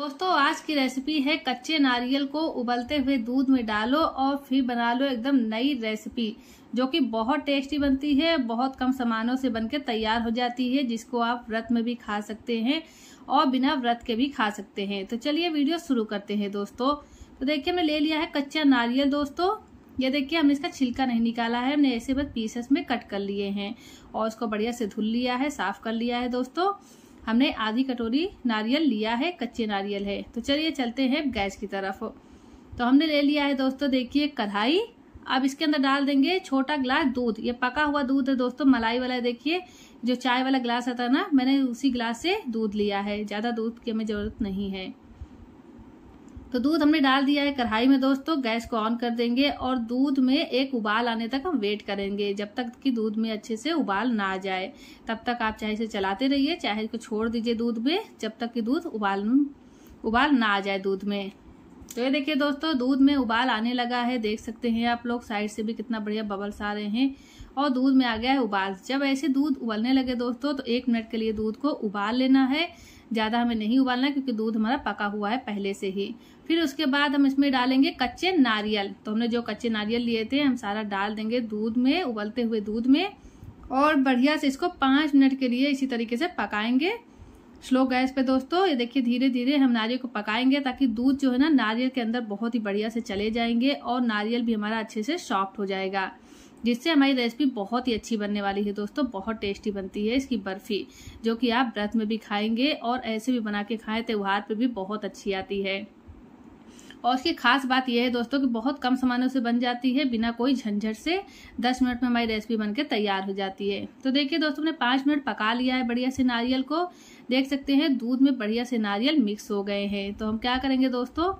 दोस्तों आज की रेसिपी है कच्चे नारियल को उबलते हुए दूध में डालो और फिर बना लो एकदम नई रेसिपी जो कि बहुत टेस्टी बनती है बहुत कम सामानों से बनकर तैयार हो जाती है जिसको आप व्रत में भी खा सकते हैं और बिना व्रत के भी खा सकते हैं तो चलिए वीडियो शुरू करते हैं दोस्तों तो देखिए मैं ले लिया है कच्चा नारियल दोस्तों ये देखिए हमने इसका छिलका नहीं निकाला है हमने ऐसे बस पीसेस में कट कर लिए हैं और उसको बढ़िया से धुल लिया है साफ कर लिया है दोस्तों हमने आधी कटोरी नारियल लिया है कच्चे नारियल है तो चलिए चलते हैं गैस की तरफ तो हमने ले लिया है दोस्तों देखिए कढ़ाई अब इसके अंदर डाल देंगे छोटा गिलास दूध ये पका हुआ दूध है दोस्तों मलाई वाला देखिए जो चाय वाला ग्लास आता है ना मैंने उसी ग्लास से दूध लिया है ज़्यादा दूध की हमें ज़रूरत नहीं है तो दूध हमने डाल दिया है कढ़ाई में दोस्तों गैस को ऑन कर देंगे और दूध में एक उबाल आने तक हम वेट करेंगे जब तक कि दूध में अच्छे से उबाल ना आ जाए तब तक आप चाहे इसे चलाते रहिए चाहे को छोड़ दीजिए दूध में जब तक कि दूध उबाल उबाल ना आ जाए दूध में तो ये देखिए दोस्तों दूध में उबाल आने लगा है देख सकते हैं आप लोग साइड से भी कितना बढ़िया बबल्स आ रहे हैं और दूध में आ गया है उबाल जब ऐसे दूध उबलने लगे दोस्तों तो एक मिनट के लिए दूध को उबाल लेना है ज़्यादा हमें नहीं उबालना क्योंकि दूध हमारा पका हुआ है पहले से ही फिर उसके बाद हम इसमें डालेंगे कच्चे नारियल तो हमने जो कच्चे नारियल लिए थे हम सारा डाल देंगे दूध में उबलते हुए दूध में और बढ़िया से इसको पाँच मिनट के लिए इसी तरीके से पकाएंगे स्लो गैस पे दोस्तों ये देखिए धीरे धीरे हम नारियल को पकाएंगे ताकि दूध जो है ना नारियल के अंदर बहुत ही बढ़िया से चले जाएंगे और नारियल भी हमारा अच्छे से सॉफ्ट हो जाएगा जिससे हमारी रेसिपी बहुत ही अच्छी बनने वाली है दोस्तों बहुत टेस्टी बनती है इसकी बर्फ़ी जो कि आप व्रत में भी खाएंगे और ऐसे भी बना के खाएं त्यौहार पर भी बहुत अच्छी आती है और उसकी खास बात यह है दोस्तों कि बहुत कम सामानों से बन जाती है बिना कोई झंझट से 10 मिनट में हमारी रेसिपी बनके तैयार हो जाती है तो देखिए दोस्तों ने पाँच मिनट पका लिया है बढ़िया से नारियल को देख सकते हैं दूध में बढ़िया से नारियल मिक्स हो गए हैं तो हम क्या करेंगे दोस्तों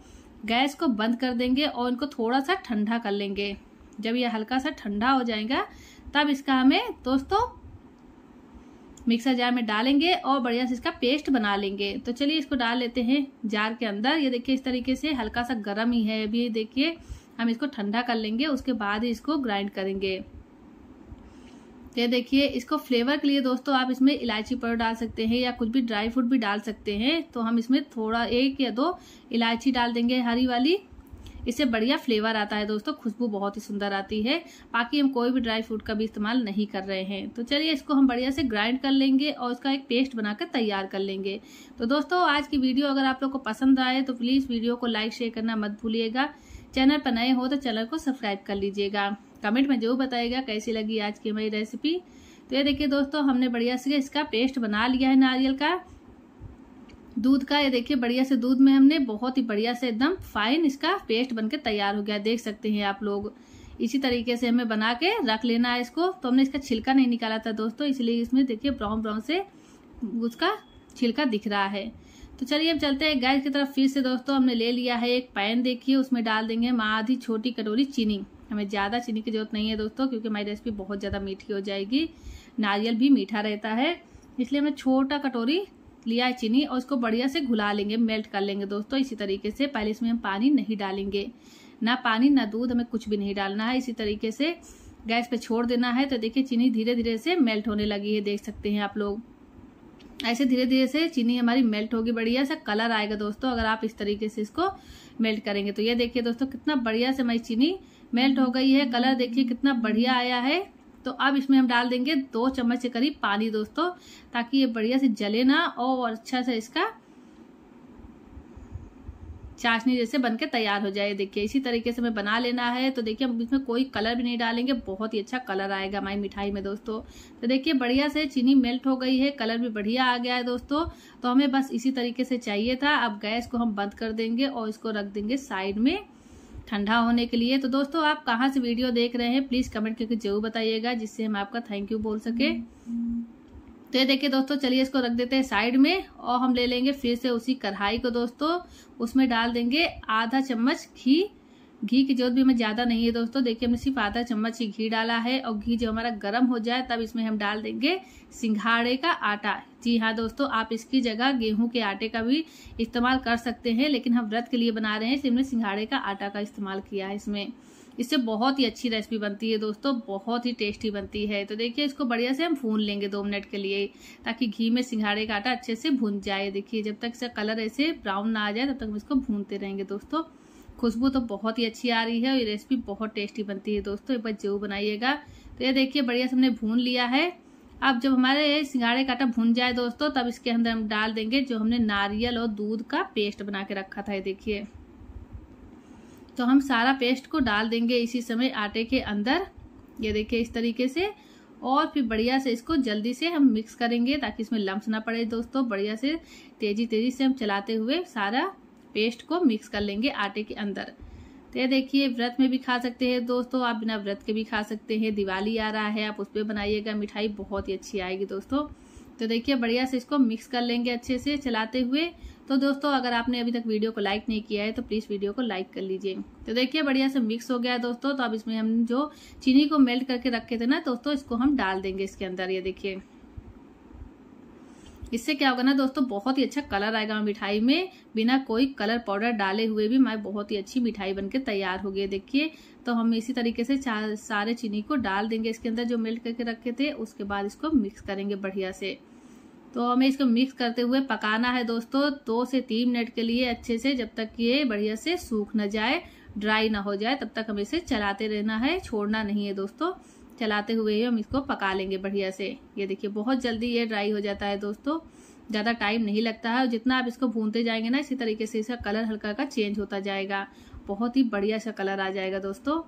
गैस को बंद कर देंगे और इनको थोड़ा सा ठंडा कर लेंगे जब यह हल्का सा ठंडा हो जाएगा तब इसका हमें दोस्तों मिक्सर जार में डालेंगे और बढ़िया से इसका पेस्ट बना लेंगे तो चलिए इसको डाल लेते हैं जार के अंदर ये देखिए इस तरीके से हल्का सा गर्म ही है अभी देखिए हम इसको ठंडा कर लेंगे उसके बाद ही इसको ग्राइंड करेंगे ये देखिए इसको फ्लेवर के लिए दोस्तों आप इसमें इलायची पाउडर डाल सकते हैं या कुछ भी ड्राई फ्रूट भी डाल सकते हैं तो हम इसमें थोड़ा एक या दो इलायची डाल देंगे हरी वाली इससे बढ़िया फ्लेवर आता है दोस्तों खुशबू बहुत ही सुंदर आती है बाकी हम कोई भी ड्राई फ्रूट का भी इस्तेमाल नहीं कर रहे हैं तो चलिए इसको हम बढ़िया से ग्राइंड कर लेंगे और उसका एक पेस्ट बनाकर तैयार कर लेंगे तो दोस्तों आज की वीडियो अगर आप लोग को पसंद आए तो प्लीज़ वीडियो को लाइक शेयर करना मत भूलिएगा चैनल पर नए हो तो चैनल को सब्सक्राइब कर लीजिएगा कमेंट में जरूर बताइएगा कैसी लगी आज की हमारी रेसिपी तो ये देखिए दोस्तों हमने बढ़िया से इसका पेस्ट बना लिया है नारियल का दूध का ये देखिए बढ़िया से दूध में हमने बहुत ही बढ़िया से एकदम फाइन इसका पेस्ट बनकर तैयार हो गया देख सकते हैं आप लोग इसी तरीके से हमें बना के रख लेना है इसको तो हमने इसका छिलका नहीं निकाला था दोस्तों इसलिए इसमें देखिए ब्राउन ब्राउन से उसका छिलका दिख रहा है तो चलिए अब चलते हैं गैस की तरफ फिर से दोस्तों हमने ले लिया है एक पैन देखिए उसमें डाल देंगे हम आधी छोटी कटोरी चीनी हमें ज़्यादा चीनी की जरूरत नहीं है दोस्तों क्योंकि हमारी रेसिपी बहुत ज़्यादा मीठी हो जाएगी नारियल भी मीठा रहता है इसलिए हमें छोटा कटोरी लिया है चीनी और उसको बढ़िया से घुला लेंगे मेल्ट कर लेंगे दोस्तों इसी तरीके से पहले इसमें हम पानी नहीं डालेंगे ना पानी ना दूध हमें कुछ भी नहीं डालना है इसी तरीके से गैस पे छोड़ देना है तो देखिए चीनी धीरे धीरे से मेल्ट होने लगी है देख सकते हैं आप लोग ऐसे धीरे धीरे से चीनी हमारी मेल्ट होगी बढ़िया सा कलर आएगा दोस्तों अगर आप इस तरीके से इसको मेल्ट करेंगे तो ये देखिए दोस्तों कितना बढ़िया से हमारी चीनी मेल्ट हो गई है कलर देखिए कितना बढ़िया आया है तो अब इसमें हम डाल देंगे दो चम्मच के करीब पानी दोस्तों ताकि ये बढ़िया से जले ना और अच्छा से इसका चाशनी जैसे बनके तैयार हो जाए देखिए इसी तरीके से हमें बना लेना है तो देखिए हम इसमें कोई कलर भी नहीं डालेंगे बहुत ही अच्छा कलर आएगा हमारी मिठाई में दोस्तों तो देखिए बढ़िया से चीनी मेल्ट हो गई है कलर भी बढ़िया आ गया है दोस्तों तो हमें बस इसी तरीके से चाहिए था अब गैस को हम बंद कर देंगे और इसको रख देंगे साइड में ठंडा होने के लिए तो दोस्तों आप कहाँ से वीडियो देख रहे हैं प्लीज़ कमेंट करके जरूर बताइएगा जिससे हम आपका थैंक यू बोल सके तो ये देखिए दोस्तों चलिए इसको रख देते हैं साइड में और हम ले लेंगे फिर से उसी कढ़ाई को दोस्तों उसमें डाल देंगे आधा चम्मच घी घी की जरूरत भी हमें ज़्यादा नहीं है दोस्तों देखिए हमने सिर्फ आधा चम्मच ही घी डाला है और घी जब हमारा गर्म हो जाए तब इसमें हम डाल देंगे सिंघाड़े का आटा जी हाँ दोस्तों आप इसकी जगह गेहूं के आटे का भी इस्तेमाल कर सकते हैं लेकिन हम व्रत के लिए बना रहे हैं इसलिए हमने सिंघाड़े का आटा का इस्तेमाल किया है इसमें इससे बहुत ही अच्छी रेसिपी बनती है दोस्तों बहुत ही टेस्टी बनती है तो देखिए इसको बढ़िया से हम भून लेंगे दो मिनट के लिए ताकि घी में सिंघाड़े का आटा अच्छे से भून जाए देखिए जब तक इसका कलर ऐसे ब्राउन ना आ जाए तब तक हम इसको भूनते रहेंगे दोस्तों खुशबू तो बहुत ही अच्छी आ रही है और ये रेसिपी बहुत टेस्टी बनती है दोस्तों एक बार जरूर बनाइएगा तो ये देखिए बढ़िया से हमने भून लिया है अब जब हमारे सिंगाड़े का आटा भून जाए दोस्तों तब इसके अंदर हम डाल देंगे जो हमने नारियल और दूध का पेस्ट बना के रखा था ये देखिए तो हम सारा पेस्ट को डाल देंगे इसी समय आटे के अंदर ये देखिए इस तरीके से और फिर बढ़िया से इसको जल्दी से हम मिक्स करेंगे ताकि इसमें लम्स ना पड़े दोस्तों बढ़िया से तेज़ी तेज़ी से हम चलाते हुए सारा पेस्ट को मिक्स कर लेंगे आटे के अंदर तो ये देखिए व्रत में भी खा सकते हैं दोस्तों आप बिना व्रत के भी खा सकते हैं दिवाली आ रहा है आप उस पर बनाइएगा मिठाई बहुत ही अच्छी आएगी दोस्तों तो देखिए बढ़िया से इसको मिक्स कर लेंगे अच्छे से चलाते हुए तो दोस्तों अगर आपने अभी तक वीडियो को लाइक नहीं किया है तो प्लीज़ वीडियो को लाइक कर लीजिए तो देखिए बढ़िया से मिक्स हो गया है दोस्तों तो अब इसमें हम जो चीनी को मेल्ट करके रखे थे ना दोस्तों इसको हम डाल देंगे इसके अंदर ये देखिए इससे क्या होगा ना दोस्तों बहुत ही अच्छा कलर आएगा मिठाई में बिना कोई कलर पाउडर डाले हुए भी मैं बहुत ही अच्छी मिठाई बनके तैयार हो गई देखिए तो हम इसी तरीके से सारे चीनी को डाल देंगे इसके अंदर जो मेल्ट करके रखे थे उसके बाद इसको मिक्स करेंगे बढ़िया से तो हमें इसको मिक्स करते हुए पकाना है दोस्तों दो से तीन मिनट के लिए अच्छे से जब तक ये बढ़िया से सूख ना जाए ड्राई ना हो जाए तब तक हमें इसे चलाते रहना है छोड़ना नहीं है दोस्तों चलाते हुए ही हम इसको पका लेंगे बढ़िया से ये देखिए बहुत जल्दी ये ड्राई हो जाता है दोस्तों ज़्यादा टाइम नहीं लगता है और जितना आप इसको भूनते जाएंगे ना इसी तरीके से इसका कलर हल्का का चेंज होता जाएगा बहुत ही बढ़िया सा कलर आ जाएगा दोस्तों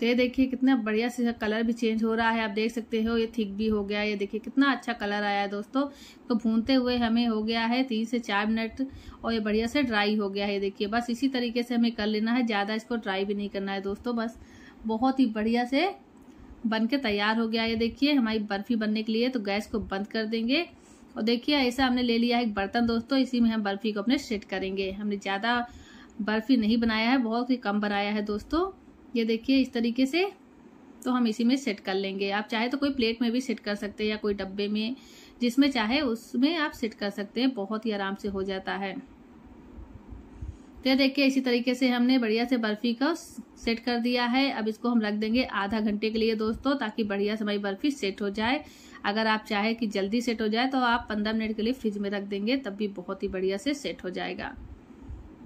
तो ये देखिए कितना बढ़िया से कलर भी चेंज हो रहा है आप देख सकते हो ये थिक भी हो गया ये देखिए कितना अच्छा कलर आया है दोस्तों तो भूनते हुए हमें हो गया है तीन से चार मिनट और ये बढ़िया से ड्राई हो गया है देखिए बस इसी तरीके से हमें कर लेना है ज़्यादा इसको ड्राई भी नहीं करना है दोस्तों बस बहुत ही बढ़िया से बन के तैयार हो गया ये देखिए हमारी बर्फ़ी बनने के लिए तो गैस को बंद कर देंगे और देखिए ऐसा हमने ले लिया है एक बर्तन दोस्तों इसी में हम बर्फ़ी को अपने सेट करेंगे हमने ज़्यादा बर्फ़ी नहीं बनाया है बहुत ही कम बनाया है दोस्तों ये देखिए इस तरीके से तो हम इसी में सेट कर लेंगे आप चाहे तो कोई प्लेट में भी सेट कर सकते हैं या कोई डब्बे में जिसमें चाहे उसमें आप सेट कर सकते हैं बहुत ही आराम से हो जाता है तो ये देखिए इसी तरीके से हमने बढ़िया से बर्फ़ी को सेट कर दिया है अब इसको हम रख देंगे आधा घंटे के लिए दोस्तों ताकि बढ़िया से हमारी बर्फ़ी सेट हो जाए अगर आप चाहे कि जल्दी सेट हो जाए तो आप पंद्रह मिनट के लिए फ्रिज में रख देंगे तब भी बहुत ही बढ़िया से सेट हो जाएगा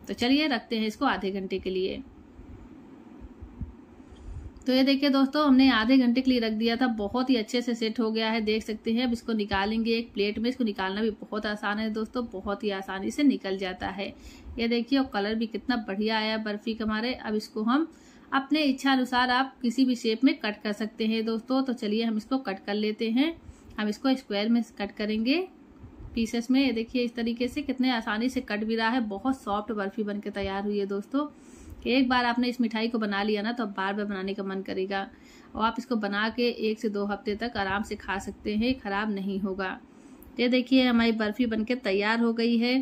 तो चलिए रखते हैं इसको आधे घंटे के लिए तो ये देखिए दोस्तों हमने आधे घंटे के लिए रख दिया था बहुत ही अच्छे से सेट हो गया है देख सकते हैं अब इसको निकालेंगे एक प्लेट में इसको निकालना भी बहुत आसान है दोस्तों बहुत ही आसानी से निकल जाता है ये देखिए और कलर भी कितना बढ़िया आया बर्फी का हमारे अब इसको हम अपने इच्छा अनुसार आप किसी भी शेप में कट कर सकते हैं दोस्तों तो चलिए हम इसको कट कर लेते हैं हम इसको स्क्वायर में कट करेंगे पीसेस में ये देखिए इस तरीके से कितने आसानी से कट भी रहा है बहुत सॉफ्ट बर्फी बन तैयार हुई है दोस्तों कि एक बार आपने इस मिठाई को बना लिया ना तो अब बार बार बनाने का मन करेगा और आप इसको बना के एक से दो हफ्ते तक आराम से खा सकते हैं ख़राब नहीं होगा ये देखिए हमारी बर्फ़ी बनके तैयार हो गई है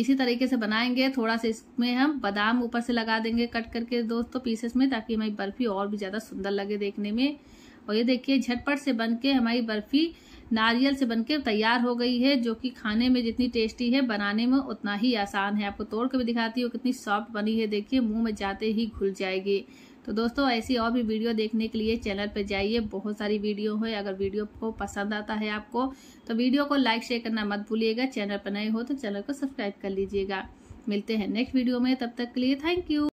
इसी तरीके से बनाएंगे थोड़ा सा इसमें हम बादाम ऊपर से लगा देंगे कट करके दोस्तों पीसेस में ताकि हमारी बर्फ़ी और भी ज़्यादा सुंदर लगे देखने में और ये देखिए झटपट से बन के हमारी बर्फ़ी नारियल से बनकर तैयार हो गई है जो कि खाने में जितनी टेस्टी है बनाने में उतना ही आसान है आपको तोड़ के भी दिखाती हूँ कितनी सॉफ्ट बनी है देखिए मुंह में जाते ही घुल जाएगी तो दोस्तों ऐसी और भी वीडियो देखने के लिए चैनल पर जाइए बहुत सारी वीडियो है अगर वीडियो को पसंद आता है आपको तो वीडियो को लाइक शेयर करना मत भूलिएगा चैनल पर नए हो तो चैनल को सब्सक्राइब कर लीजिएगा मिलते हैं नेक्स्ट वीडियो में तब तक के लिए थैंक यू